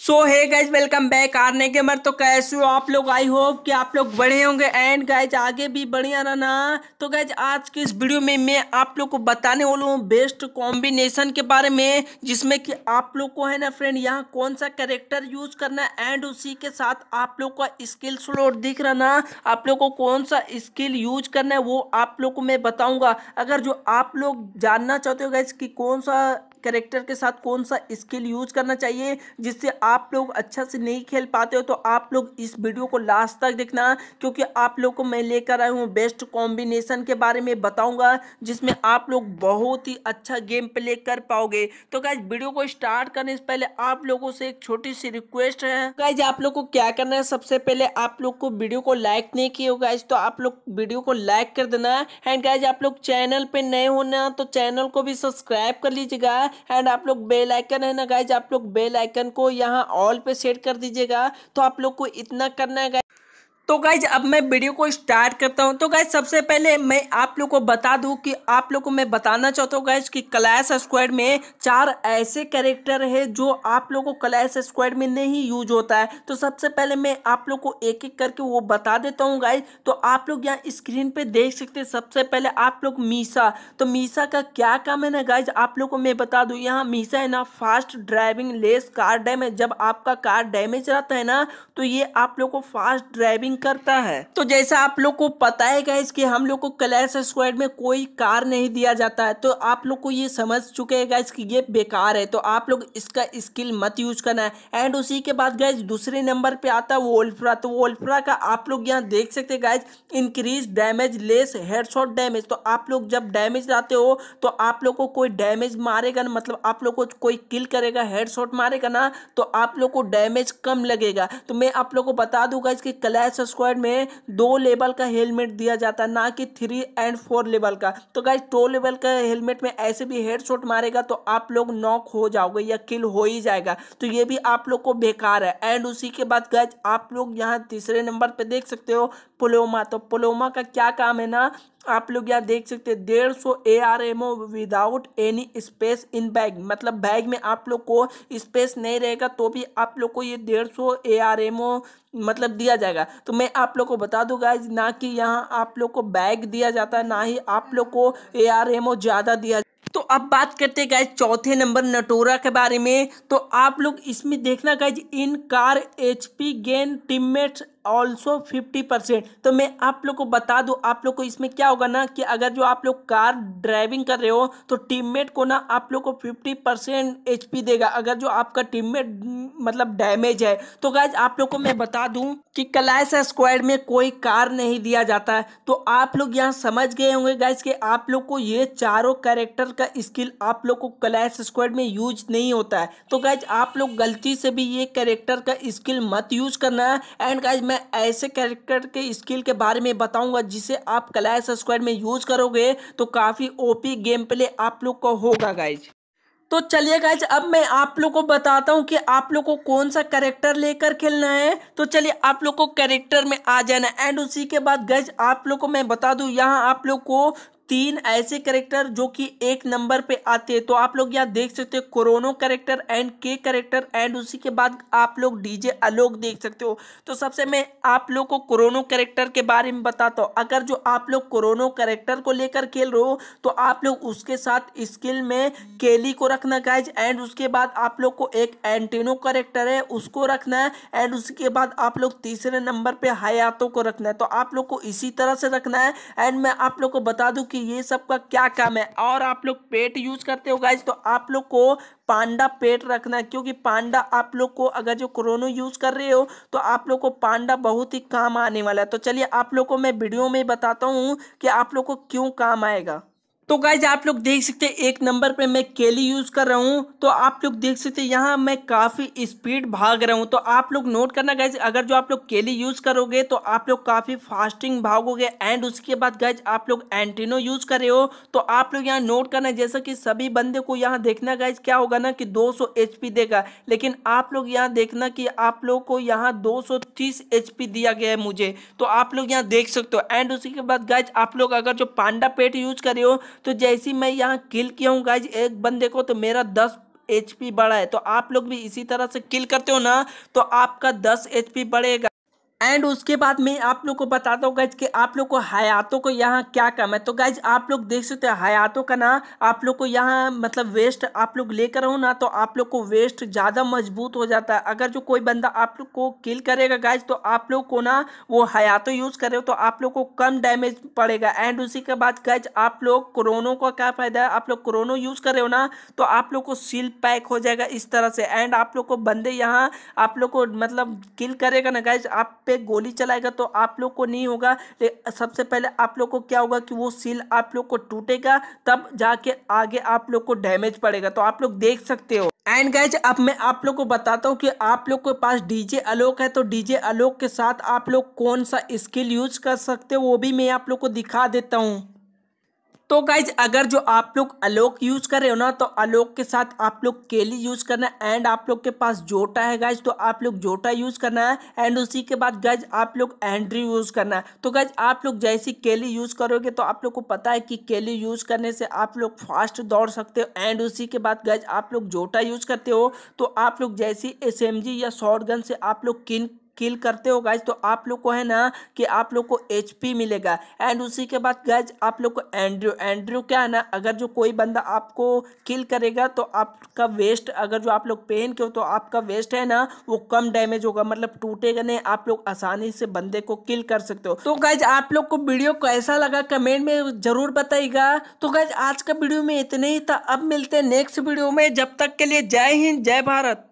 सो है guys welcome back आने के मर तो कैसे हो आप लोग आई होप कि आप लोग बड़े होंगे एंड गाइज आगे भी बढ़िया रहना तो गाइज आज के इस वीडियो में मैं आप लोग को बताने वाला हूँ बेस्ट कॉम्बिनेशन के बारे में जिसमें कि आप लोग को है ना फ्रेंड यहाँ कौन सा कैरेक्टर यूज करना है एंड उसी के साथ आप लोग का स्किल स्लोट दिख रहा ना आप लोग को कौन सा स्किल यूज करना है वो आप लोग को मैं बताऊँगा अगर जो आप लोग जानना चाहते हो गाइज कि कौन सा करेक्टर के साथ कौन सा स्किल यूज करना चाहिए जिससे आप लोग अच्छा से नहीं खेल पाते हो तो आप लोग इस वीडियो को लास्ट तक देखना क्योंकि आप लोग को मैं लेकर आया हूँ बेस्ट कॉम्बिनेशन के बारे में बताऊंगा जिसमें आप लोग बहुत ही अच्छा गेम प्ले कर पाओगे तो क्या वीडियो को स्टार्ट करने से पहले आप लोगों से एक छोटी सी रिक्वेस्ट है गाइज आप लोग को क्या करना है सबसे पहले आप लोग को वीडियो को लाइक नहीं किया होगा तो आप लोग वीडियो को लाइक कर देना एंड गाइज आप लोग चैनल पे नए होना तो चैनल को भी सब्सक्राइब कर लीजिएगा एंड आप लोग बेल आइकन है ना गाइज आप लोग बेल आइकन को यहाँ ऑल पे सेट कर दीजिएगा तो आप लोग को इतना करना है गाइज तो गाइज अब मैं वीडियो को स्टार्ट करता हूँ तो गाइज सबसे पहले मैं आप लोग को बता दूँ कि आप लोग को मैं बताना चाहता हूँ गाइज कि क्लैश स्क्वाड में चार ऐसे कैरेक्टर है जो आप लोग को क्लैश स्क्वाड में नहीं यूज होता है तो सबसे पहले मैं आप लोग को एक एक करके वो बता देता हूँ गाइज तो आप लोग यहाँ स्क्रीन पर देख सकते सबसे पहले आप लोग मीसा तो मीसा का क्या काम है ना गाइज आप लोग को मैं बता दूँ यहाँ मीसा है ना fast driving less car damage जब आपका कार डैमेज रहता है ना तो ये आप लोग को फास्ट ड्राइविंग ड्राइविंग करता है तो जैसा आप लोग को पता है गाइस कि हम लोग को क्लैश स्क्वाड में कोई कार नहीं दिया जाता है तो आप लोग को ये समझ चुके हैं गाइस कि ये बेकार है तो आप लोग इसका स्किल मत यूज करना है एंड उसी के बाद गाइस दूसरे नंबर पे आता है वोल्फ्रा तो वोल्फ्रा का आप लोग यहाँ देख सकते हैं guys increase damage less headshot damage तो आप लोग जब डैमेज लाते हो तो आप लोग को कोई डैमेज मारेगा ना मतलब आप लोग को कोई किल करेगा हेडशॉट मारेगा ना तो आप लोग को डैमेज कम लगेगा तो मैं आप लोग को बता दूंगा इसके क्लैश स्क्वाड में दो लेवल का हेलमेट दिया जाता है ना कि थ्री एंड फोर लेवल का तो गाइज टो लेवल का हेलमेट में ऐसे भी हेड शॉट मारेगा तो आप लोग नॉक हो जाओगे या किल हो ही जाएगा तो ये भी आप लोग को बेकार है एंड उसी के बाद गाइज आप लोग यहाँ तीसरे नंबर पर देख सकते हो पुलोमा तो पुलोमा का क्या काम है ना आप लोग यहाँ देख सकते हैं डेढ़ सौ A R M O without any space in bag मतलब बैग में आप लोग को स्पेस नहीं रहेगा तो भी आप लोग को ये डेढ़ सौ ए आर एम ओ मतलब दिया जाएगा तो मैं आप लोग को बता दूँ गाइज ना कि यहाँ आप लोग को बैग दिया जाता है ना ही आप लोग को ए आर एम ओ ज़्यादा दिया तो अब बात करते हैं गए चौथे नंबर नटोरा के बारे में तो आप लोग इसमें देखना गए इन car H P gain teammates also fifty percent तो मैं आप लोग को बता दूं आप लोग को इसमें क्या होगा ना कि अगर जो आप लोग कार ड्राइविंग कर रहे हो तो टीममेट को ना आप लोग को फिफ्टी परसेंट एच देगा अगर जो आपका टीममेट मतलब डैमेज है तो गाइज आप लोग को मैं बता दूं कि कलाइस स्क्वाड में कोई कार नहीं दिया जाता है तो आप लोग यहाँ समझ गए होंगे गाइज कि आप लोग को ये चारों कैरेक्टर का स्किल आप लोग को कलाइस स्क्वाड में यूज नहीं होता है तो गाइज आप लोग गलती से भी ये कैरेक्टर का स्किल मत यूज करना एंड गाइज मैं ऐसे कैरेक्टर के स्किल के बारे में बताऊंगा जिसे आप क्लैश स्क्वाड में यूज़ करोगे तो काफ़ी ओपी गेम प्ले आप लोग को होगा गाइज तो चलिए गाइज अब मैं आप लोग को बताता हूँ कि आप लोग को कौन सा कैरेक्टर लेकर खेलना है तो चलिए आप लोग को कैरेक्टर में आ जाना एंड उसी के बाद गाइज आप लोग को मैं बता दूँ यहाँ आप लोग को तीन ऐसे करेक्टर जो कि एक नंबर पे आते हैं तो आप लोग यहाँ देख सकते हो कोरोनो करेक्टर एंड के करेक्टर एंड उसी के बाद आप लोग डीजे अलोक देख सकते हो तो सबसे मैं आप लोग को कोरोनो करेक्टर के बारे में बताता हूँ अगर जो आप लोग कोरोनो करेक्टर को लेकर खेल रहे हो तो आप लोग उसके साथ स्किल में केली को रखना गाइज एंड उसके बाद आप लोग को एक एंटीनो करेक्टर है उसको रखना है एंड उसके बाद आप लोग तीसरे नंबर पर हयातों को रखना है तो आप लोग को इसी तरह से रखना है एंड मैं आप लोग को बता दूँ कि ये सब का क्या काम है और आप लोग पेट यूज करते हो गाइज तो आप लोग को पांडा पेट रखना क्योंकि पांडा आप लोग को अगर जो क्रोनो यूज़ कर रहे हो तो आप लोग को पांडा बहुत ही काम आने वाला है तो चलिए आप लोग को मैं वीडियो में बताता हूँ कि आप लोग को क्यों काम आएगा तो गाइज आप लोग देख सकते हैं एक नंबर पे मैं केली यूज़ कर रहा हूँ तो आप लोग देख सकते हैं यहाँ मैं काफ़ी स्पीड भाग रहा हूँ तो आप लोग नोट करना गाइज अगर जो आप लोग केली यूज़ करोगे तो आप लोग काफ़ी फास्टिंग भागोगे एंड उसके बाद गाइज आप लोग एंटीनो यूज़ कर रहे हो तो आप लोग यहाँ नोट करना जैसा कि सभी बंदे को यहाँ देखना गाइज क्या होगा ना कि दो सौ देगा लेकिन आप लोग यहाँ देखना कि आप लोग को यहाँ दो सौ दिया गया है मुझे तो आप लोग यहाँ देख सकते हो एंड उसी के बाद गाइज आप लोग अगर जो पांडा पेट यूज कर रहे हो तो जैसे मैं यहाँ किल किया हूँ गाइज एक बंदे को तो मेरा दस एच बढ़ा है तो आप लोग भी इसी तरह से किल करते हो ना तो आपका दस एच बढ़ेगा एंड उसके बाद मैं आप लोग को बताता हूँ गैज कि आप लोग को हयातों को यहाँ क्या काम है तो गैज आप लोग देख सकते हैं हयातों का ना आप लोग को यहाँ मतलब वेस्ट आप लोग लेकर हो ना तो आप लोग को वेस्ट ज़्यादा मजबूत हो जाता है अगर जो कोई बंदा आप लोग को किल करेगा गैज तो आप लोग को ना वो हयातों यूज़ करे तो आप लोग को कम डैमेज पड़ेगा एंड उसी के बाद गैज आप लोग क्रोनो का क्या फ़ायदा है आप लोग क्रोनो यूज़ कर रहे हो ना तो आप लोग को सील पैक हो जाएगा इस तरह से एंड आप लोग को बंदे यहाँ आप लोग को मतलब किल करेगा ना गैज आप पे गोली चलाएगा तो आप लोग को नहीं होगा सबसे पहले आप लोग को क्या होगा कि वो सील आप लोग को टूटेगा तब जाके आगे आप लोग को डैमेज पड़ेगा तो आप लोग देख सकते हो एंड गाइज अब मैं आप लोग को बताता हूँ कि आप लोग के पास डीजे अलोक है तो डीजे अलोक के साथ आप लोग कौन सा स्किल यूज कर सकते हो वो भी मैं आप लोग को दिखा देता हूँ तो गाइज अगर जो आप लोग अलोक यूज कर रहे हो ना तो अलोक के साथ आप लोग केली यूज करना है एंड आप लोग के पास जोटा है गाइज तो आप लोग जोटा यूज करना है एंड उसी के बाद गाइज आप लोग एंड्री यूज करना है तो गाइज आप लोग जैसी केली यूज करोगे तो आप लोग को पता है कि केली यूज करने से आप लोग फास्ट दौड़ सकते हो एंड उसी के बाद गाइज आप लोग जोटा यूज करते हो तो आप लोग जैसी एस या शॉर्ट से आप लोग किन किल करते हो गाइज तो आप लोग को है ना कि आप लोग को एच मिलेगा एंड उसी के बाद गाइज आप लोग को एंड्रू एंड्रू क्या है ना अगर जो कोई बंदा आपको किल करेगा तो आपका वेस्ट अगर जो आप लोग पहन के हो तो आपका वेस्ट है ना वो कम डैमेज होगा मतलब टूटेगा नहीं आप लोग आसानी से बंदे को किल कर सकते हो तो गाइज आप लोग को वीडियो कैसा लगा कमेंट में जरूर बताइएगा तो गाइज आज का वीडियो में इतने ही था अब मिलते हैं नेक्स्ट वीडियो में जब तक के लिए जय हिंद जय भारत